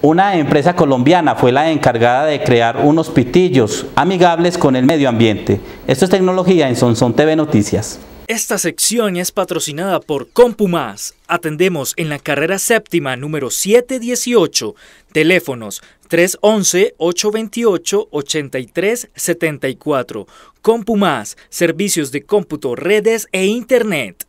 Una empresa colombiana fue la encargada de crear unos pitillos amigables con el medio ambiente. Esto es tecnología en Sonson TV Noticias. Esta sección es patrocinada por CompuMás. Atendemos en la carrera séptima número 718. Teléfonos 311-828-8374. CompuMás, servicios de cómputo, redes e internet.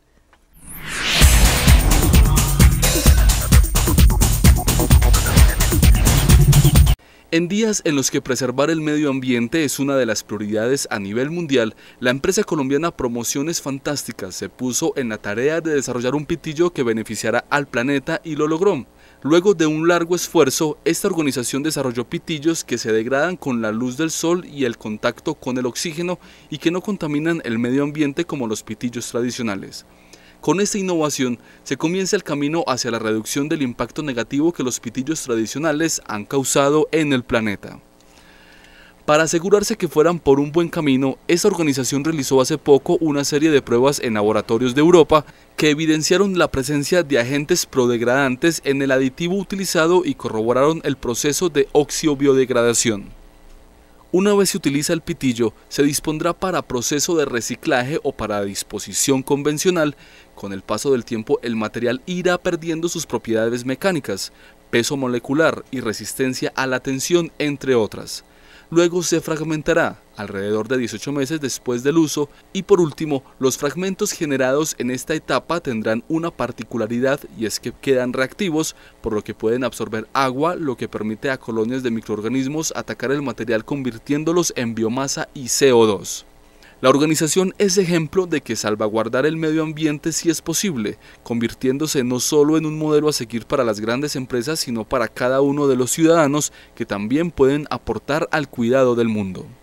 En días en los que preservar el medio ambiente es una de las prioridades a nivel mundial, la empresa colombiana Promociones Fantásticas se puso en la tarea de desarrollar un pitillo que beneficiara al planeta y lo logró. Luego de un largo esfuerzo, esta organización desarrolló pitillos que se degradan con la luz del sol y el contacto con el oxígeno y que no contaminan el medio ambiente como los pitillos tradicionales. Con esta innovación se comienza el camino hacia la reducción del impacto negativo que los pitillos tradicionales han causado en el planeta. Para asegurarse que fueran por un buen camino, esta organización realizó hace poco una serie de pruebas en laboratorios de Europa que evidenciaron la presencia de agentes prodegradantes en el aditivo utilizado y corroboraron el proceso de oxiobiodegradación. Una vez se utiliza el pitillo, se dispondrá para proceso de reciclaje o para disposición convencional. Con el paso del tiempo, el material irá perdiendo sus propiedades mecánicas, peso molecular y resistencia a la tensión, entre otras luego se fragmentará alrededor de 18 meses después del uso y por último, los fragmentos generados en esta etapa tendrán una particularidad y es que quedan reactivos, por lo que pueden absorber agua, lo que permite a colonias de microorganismos atacar el material convirtiéndolos en biomasa y CO2. La organización es ejemplo de que salvaguardar el medio ambiente sí es posible, convirtiéndose no solo en un modelo a seguir para las grandes empresas, sino para cada uno de los ciudadanos que también pueden aportar al cuidado del mundo.